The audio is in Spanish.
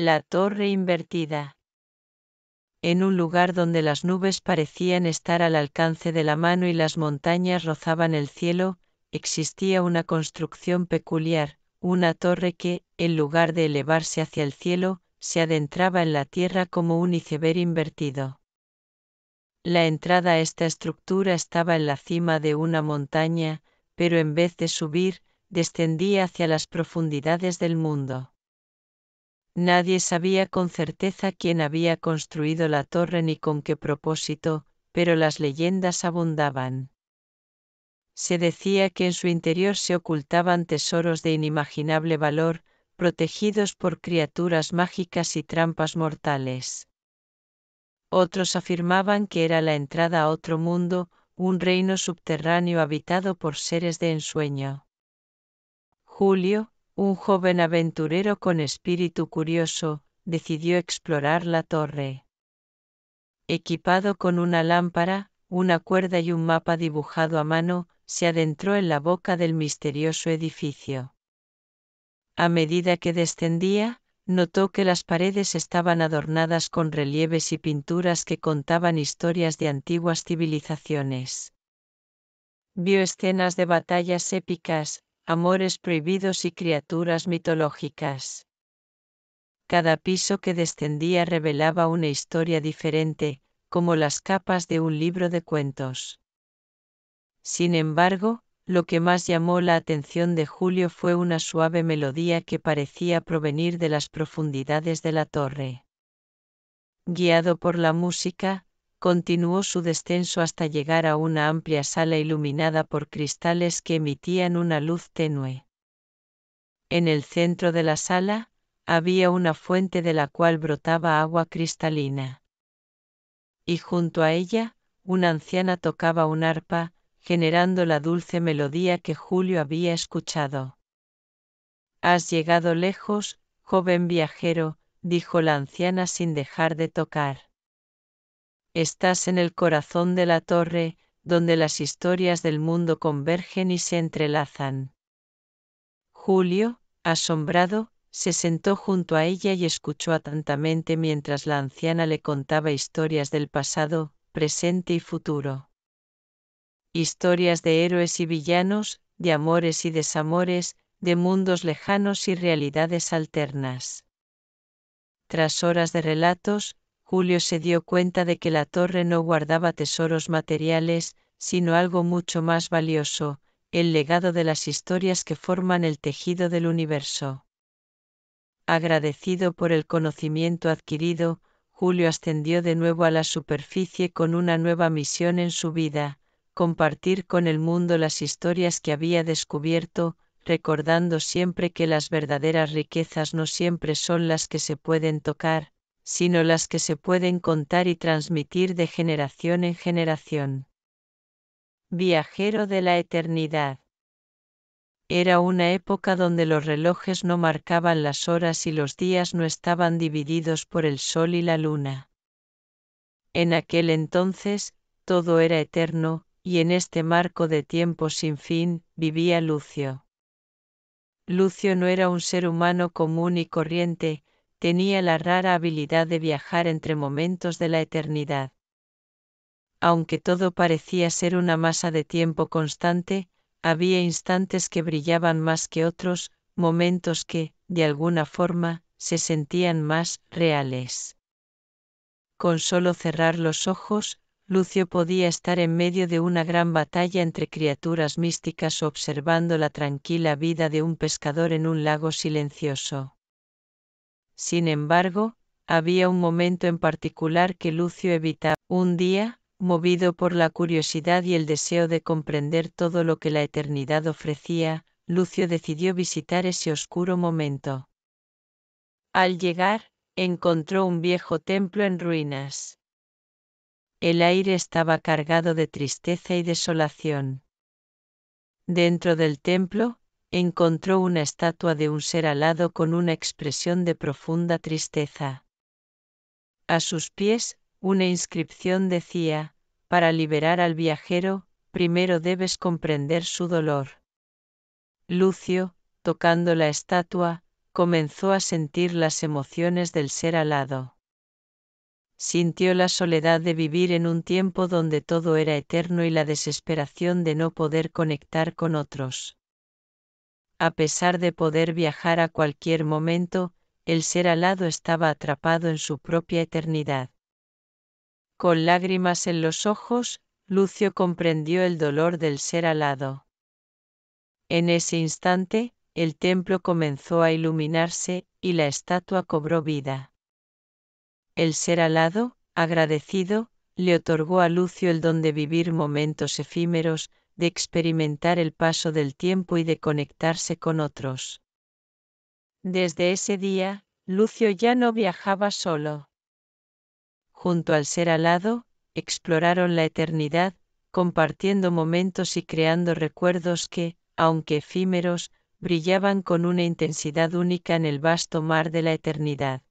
la torre invertida. En un lugar donde las nubes parecían estar al alcance de la mano y las montañas rozaban el cielo, existía una construcción peculiar, una torre que, en lugar de elevarse hacia el cielo, se adentraba en la tierra como un iceberg invertido. La entrada a esta estructura estaba en la cima de una montaña, pero en vez de subir, descendía hacia las profundidades del mundo. Nadie sabía con certeza quién había construido la torre ni con qué propósito, pero las leyendas abundaban. Se decía que en su interior se ocultaban tesoros de inimaginable valor, protegidos por criaturas mágicas y trampas mortales. Otros afirmaban que era la entrada a otro mundo, un reino subterráneo habitado por seres de ensueño. Julio, un joven aventurero con espíritu curioso, decidió explorar la torre. Equipado con una lámpara, una cuerda y un mapa dibujado a mano, se adentró en la boca del misterioso edificio. A medida que descendía, notó que las paredes estaban adornadas con relieves y pinturas que contaban historias de antiguas civilizaciones. Vio escenas de batallas épicas, amores prohibidos y criaturas mitológicas. Cada piso que descendía revelaba una historia diferente, como las capas de un libro de cuentos. Sin embargo, lo que más llamó la atención de Julio fue una suave melodía que parecía provenir de las profundidades de la torre. Guiado por la música, continuó su descenso hasta llegar a una amplia sala iluminada por cristales que emitían una luz tenue. En el centro de la sala, había una fuente de la cual brotaba agua cristalina. Y junto a ella, una anciana tocaba un arpa, generando la dulce melodía que Julio había escuchado. Has llegado lejos, joven viajero, dijo la anciana sin dejar de tocar. Estás en el corazón de la torre, donde las historias del mundo convergen y se entrelazan. Julio, asombrado, se sentó junto a ella y escuchó atentamente mientras la anciana le contaba historias del pasado, presente y futuro. Historias de héroes y villanos, de amores y desamores, de mundos lejanos y realidades alternas. Tras horas de relatos, Julio se dio cuenta de que la torre no guardaba tesoros materiales, sino algo mucho más valioso, el legado de las historias que forman el tejido del universo. Agradecido por el conocimiento adquirido, Julio ascendió de nuevo a la superficie con una nueva misión en su vida, compartir con el mundo las historias que había descubierto, recordando siempre que las verdaderas riquezas no siempre son las que se pueden tocar, sino las que se pueden contar y transmitir de generación en generación. Viajero de la eternidad. Era una época donde los relojes no marcaban las horas y los días no estaban divididos por el sol y la luna. En aquel entonces, todo era eterno, y en este marco de tiempo sin fin, vivía Lucio. Lucio no era un ser humano común y corriente, tenía la rara habilidad de viajar entre momentos de la eternidad. Aunque todo parecía ser una masa de tiempo constante, había instantes que brillaban más que otros, momentos que, de alguna forma, se sentían más reales. Con solo cerrar los ojos, Lucio podía estar en medio de una gran batalla entre criaturas místicas observando la tranquila vida de un pescador en un lago silencioso. Sin embargo, había un momento en particular que Lucio evitaba. Un día, movido por la curiosidad y el deseo de comprender todo lo que la eternidad ofrecía, Lucio decidió visitar ese oscuro momento. Al llegar, encontró un viejo templo en ruinas. El aire estaba cargado de tristeza y desolación. Dentro del templo, encontró una estatua de un ser alado con una expresión de profunda tristeza. A sus pies, una inscripción decía, para liberar al viajero, primero debes comprender su dolor. Lucio, tocando la estatua, comenzó a sentir las emociones del ser alado. Sintió la soledad de vivir en un tiempo donde todo era eterno y la desesperación de no poder conectar con otros. A pesar de poder viajar a cualquier momento, el ser alado estaba atrapado en su propia eternidad. Con lágrimas en los ojos, Lucio comprendió el dolor del ser alado. En ese instante, el templo comenzó a iluminarse, y la estatua cobró vida. El ser alado, agradecido, le otorgó a Lucio el don de vivir momentos efímeros, de experimentar el paso del tiempo y de conectarse con otros. Desde ese día, Lucio ya no viajaba solo. Junto al ser alado, exploraron la eternidad, compartiendo momentos y creando recuerdos que, aunque efímeros, brillaban con una intensidad única en el vasto mar de la eternidad.